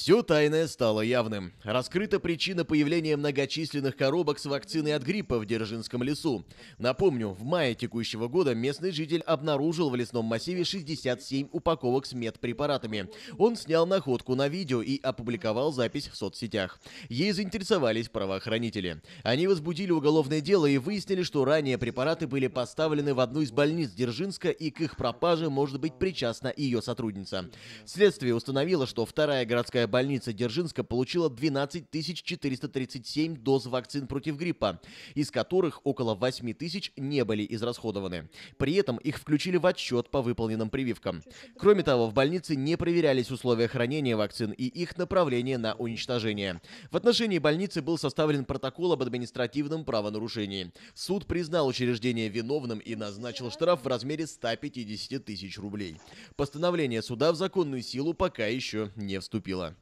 Все тайное стало явным. Раскрыта причина появления многочисленных коробок с вакциной от гриппа в Держинском лесу. Напомню, в мае текущего года местный житель обнаружил в лесном массиве 67 упаковок с медпрепаратами. Он снял находку на видео и опубликовал запись в соцсетях. Ей заинтересовались правоохранители. Они возбудили уголовное дело и выяснили, что ранее препараты были поставлены в одну из больниц Держинска и к их пропаже может быть причастна ее сотрудница. Следствие установило, что вторая городская больница Дзержинска получила 12 437 доз вакцин против гриппа, из которых около 8 тысяч не были израсходованы. При этом их включили в отчет по выполненным прививкам. Кроме того, в больнице не проверялись условия хранения вакцин и их направление на уничтожение. В отношении больницы был составлен протокол об административном правонарушении. Суд признал учреждение виновным и назначил штраф в размере 150 тысяч рублей. Постановление суда в законную силу пока еще не вступило.